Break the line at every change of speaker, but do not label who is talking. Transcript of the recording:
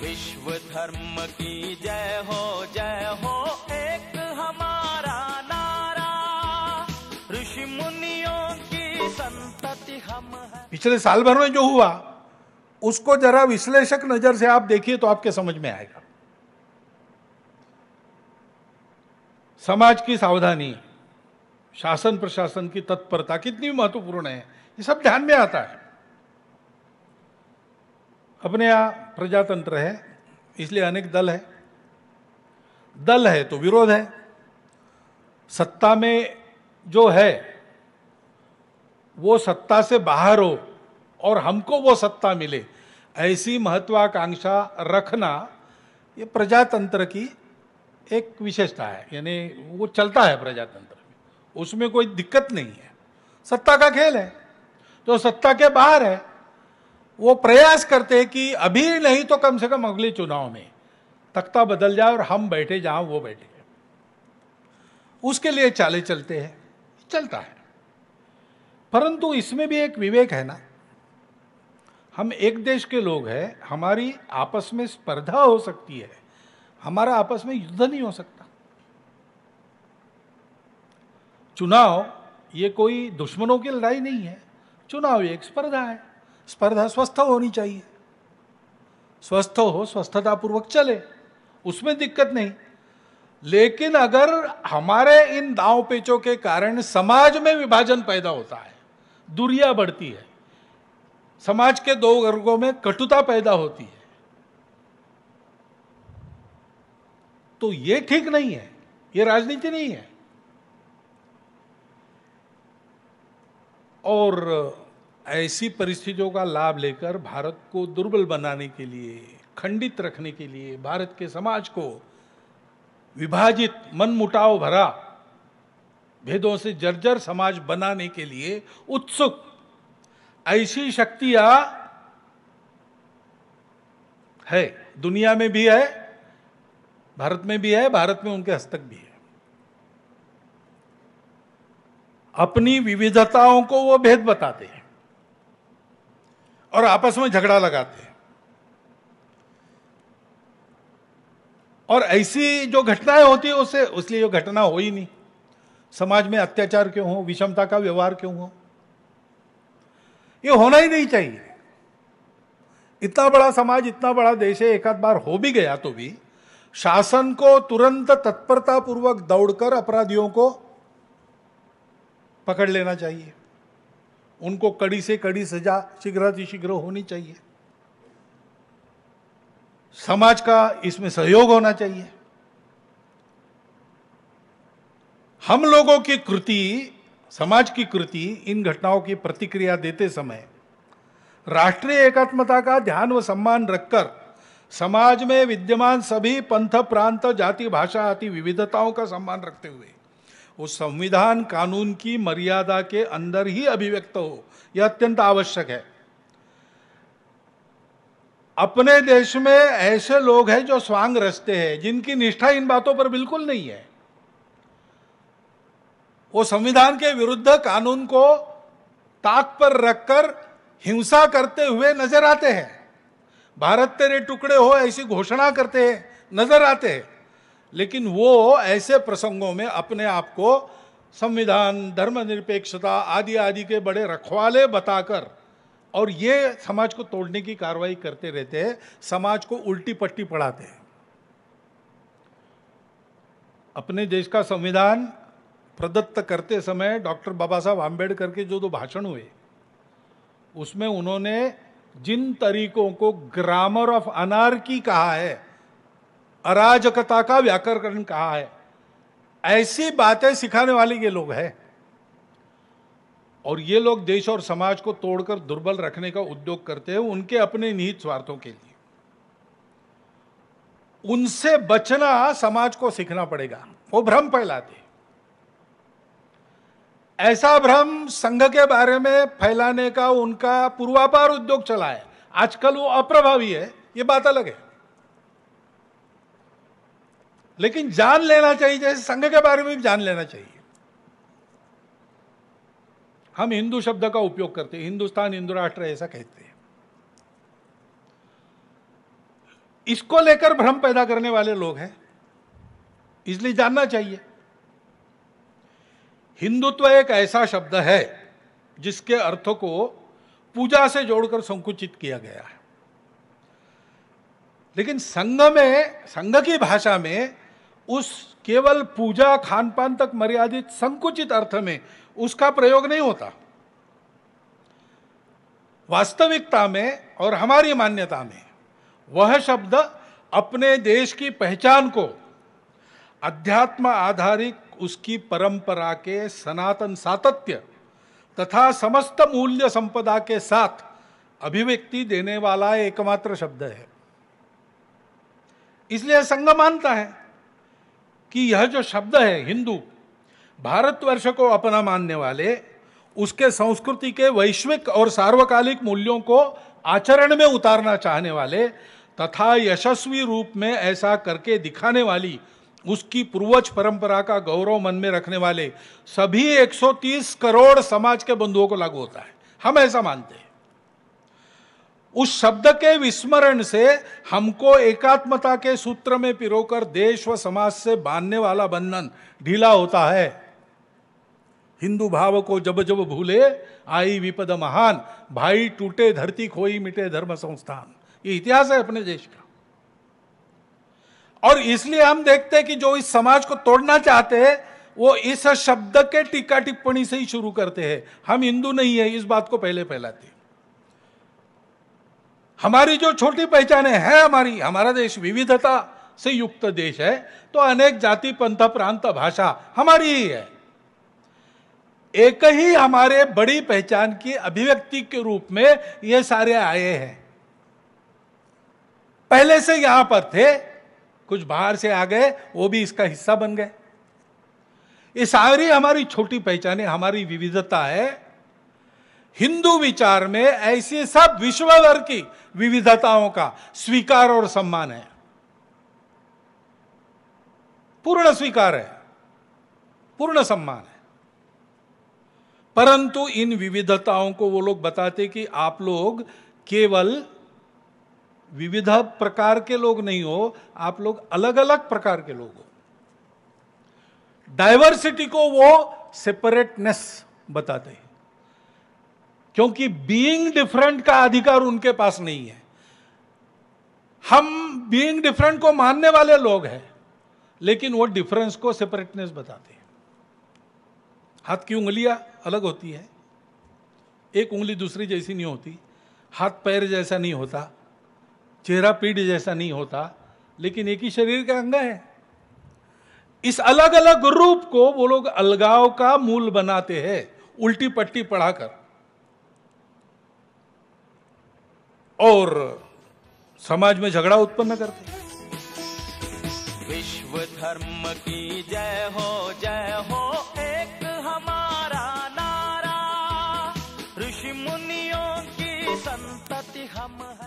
विश्व धर्म की जय हो जय हो एक हमारा नारा ऋषि मुनियों की संतति हम पिछले साल भर में जो हुआ उसको जरा विश्लेषक नजर से आप देखिए तो आपके समझ में आएगा समाज की सावधानी शासन प्रशासन की तत्परता कितनी महत्वपूर्ण है ये सब ध्यान में आता है अपने यहाँ प्रजातंत्र है इसलिए अनेक दल है दल है तो विरोध है सत्ता में जो है वो सत्ता से बाहर हो और हमको वो सत्ता मिले ऐसी महत्वाकांक्षा रखना ये प्रजातंत्र की एक विशेषता है यानी वो चलता है प्रजातंत्र में उसमें कोई दिक्कत नहीं है सत्ता का खेल है जो सत्ता के बाहर है वो प्रयास करते हैं कि अभी नहीं तो कम से कम अगले चुनाव में तख्ता बदल जाए और हम बैठे जहां वो बैठे उसके लिए चाले चलते हैं चलता है परंतु इसमें भी एक विवेक है ना हम एक देश के लोग हैं हमारी आपस में स्पर्धा हो सकती है हमारा आपस में युद्ध नहीं हो सकता चुनाव ये कोई दुश्मनों की लड़ाई नहीं है चुनाव एक स्पर्धा है स्पर्धा स्वस्थ होनी चाहिए स्वस्थ हो स्वस्थतापूर्वक चले उसमें दिक्कत नहीं लेकिन अगर हमारे इन दाव पेचों के कारण समाज में विभाजन पैदा होता है दूरिया बढ़ती है समाज के दो वर्गों में कटुता पैदा होती है तो ये ठीक नहीं है ये राजनीति नहीं है और ऐसी परिस्थितियों का लाभ लेकर भारत को दुर्बल बनाने के लिए खंडित रखने के लिए भारत के समाज को विभाजित मनमुटाव भरा भेदों से जर्जर समाज बनाने के लिए उत्सुक ऐसी शक्तियां है दुनिया में भी है भारत में भी है भारत में उनके हस्तक भी है अपनी विविधताओं को वो भेद बताते हैं और आपस में झगड़ा लगाते हैं और ऐसी जो घटनाएं होती है उससे उसलिए जो घटना हो ही नहीं समाज में अत्याचार क्यों हो विषमता का व्यवहार क्यों हो ये होना ही नहीं चाहिए इतना बड़ा समाज इतना बड़ा देश है एक आध बार हो भी गया तो भी शासन को तुरंत तत्परता पूर्वक दौड़कर अपराधियों को पकड़ लेना चाहिए उनको कड़ी से कड़ी सजा शीघ्रातिशीघ्र होनी चाहिए समाज का इसमें सहयोग होना चाहिए हम लोगों की कृति समाज की कृति इन घटनाओं की प्रतिक्रिया देते समय राष्ट्रीय एकात्मता का ध्यान व सम्मान रखकर समाज में विद्यमान सभी पंथ प्रांत जाति भाषा आदि विविधताओं का सम्मान रखते हुए वो संविधान कानून की मर्यादा के अंदर ही अभिव्यक्त हो यह अत्यंत आवश्यक है अपने देश में ऐसे लोग हैं जो स्वांग रचते हैं जिनकी निष्ठा इन बातों पर बिल्कुल नहीं है वो संविधान के विरुद्ध कानून को ताक पर रखकर हिंसा करते हुए नजर आते हैं भारत तेरे टुकड़े हो ऐसी घोषणा करते हैं नजर आते हैं लेकिन वो ऐसे प्रसंगों में अपने आप को संविधान धर्मनिरपेक्षता आदि आदि के बड़े रखवाले बताकर और ये समाज को तोड़ने की कार्रवाई करते रहते हैं समाज को उल्टी पट्टी पढ़ाते हैं अपने देश का संविधान प्रदत्त करते समय डॉक्टर बाबा साहब आम्बेडकर के जो दो भाषण हुए उसमें उन्होंने जिन तरीकों को ग्रामर ऑफ अनारकी कहा है अराजकता का व्याकरण कहा है ऐसी बातें सिखाने वाले ये लोग हैं और ये लोग देश और समाज को तोड़कर दुर्बल रखने का उद्योग करते हैं उनके अपने निहित स्वार्थों के लिए उनसे बचना समाज को सीखना पड़ेगा वो भ्रम फैलाते ऐसा भ्रम संघ के बारे में फैलाने का उनका पूर्वापार उद्योग चला है आजकल वो अप्रभावी है ये बात अलग है लेकिन जान लेना चाहिए जैसे संघ के बारे में भी जान लेना चाहिए हम हिंदू शब्द का उपयोग करते हैं हिंदुस्तान हिंदू राष्ट्र ऐसा कहते हैं इसको लेकर भ्रम पैदा करने वाले लोग हैं इसलिए जानना चाहिए हिंदुत्व एक ऐसा शब्द है जिसके अर्थ को पूजा से जोड़कर संकुचित किया गया है लेकिन संघ में संघ की भाषा में उस केवल पूजा खान पान तक मर्यादित संकुचित अर्थ में उसका प्रयोग नहीं होता वास्तविकता में और हमारी मान्यता में वह शब्द अपने देश की पहचान को अध्यात्म आधारित उसकी परंपरा के सनातन सातत्य तथा समस्त मूल्य संपदा के साथ अभिव्यक्ति देने वाला एकमात्र शब्द है इसलिए संघ मानता है कि यह जो शब्द है हिंदू भारतवर्ष को अपना मानने वाले उसके संस्कृति के वैश्विक और सार्वकालिक मूल्यों को आचरण में उतारना चाहने वाले तथा यशस्वी रूप में ऐसा करके दिखाने वाली उसकी पूर्वज परंपरा का गौरव मन में रखने वाले सभी 130 करोड़ समाज के बंधुओं को लागू होता है हम ऐसा मानते हैं उस शब्द के विस्मरण से हमको एकात्मता के सूत्र में पिरोकर देश व समाज से बांधने वाला बंधन ढीला होता है हिंदू भाव को जब जब भूले आई विपद महान भाई टूटे धरती खोई मिटे धर्म संस्थान ये इतिहास है अपने देश का और इसलिए हम देखते हैं कि जो इस समाज को तोड़ना चाहते हैं वो इस शब्द के टीका टिप्पणी से ही शुरू करते हैं हम हिंदू नहीं है इस बात को पहले फैलाते हमारी जो छोटी पहचाने है हमारी हमारा देश विविधता से युक्त देश है तो अनेक जाति पंथ प्रांत भाषा हमारी ही है एक ही हमारे बड़ी पहचान की अभिव्यक्ति के रूप में ये सारे आए हैं पहले से यहां पर थे कुछ बाहर से आ गए वो भी इसका हिस्सा बन गए ये सारी हमारी छोटी पहचाने हमारी विविधता है हिंदू विचार में ऐसे सब विश्व भर की विविधताओं का स्वीकार और सम्मान है पूर्ण स्वीकार है पूर्ण सम्मान है परंतु इन विविधताओं को वो लोग बताते कि आप लोग केवल विविध प्रकार के लोग नहीं हो आप लोग अलग अलग प्रकार के लोग हो डाइवर्सिटी को वो सेपरेटनेस बताते हैं क्योंकि बीइंग डिफरेंट का अधिकार उनके पास नहीं है हम बीइंग डिफरेंट को मानने वाले लोग हैं लेकिन वो डिफरेंस को सेपरेटनेस बताते हैं हाथ की उंगलियां अलग होती है एक उंगली दूसरी जैसी नहीं होती हाथ पैर जैसा नहीं होता चेहरा पीढ़ जैसा नहीं होता लेकिन एक ही शरीर का अंग है इस अलग अलग रूप को वो लोग अलगाव का मूल बनाते हैं उल्टी पट्टी पढ़ाकर और समाज में झगड़ा उत्पन्न करते हैं विश्व धर्म की जय हो जय हो एक हमारा नारा ऋषि मुनियों की संतति हम है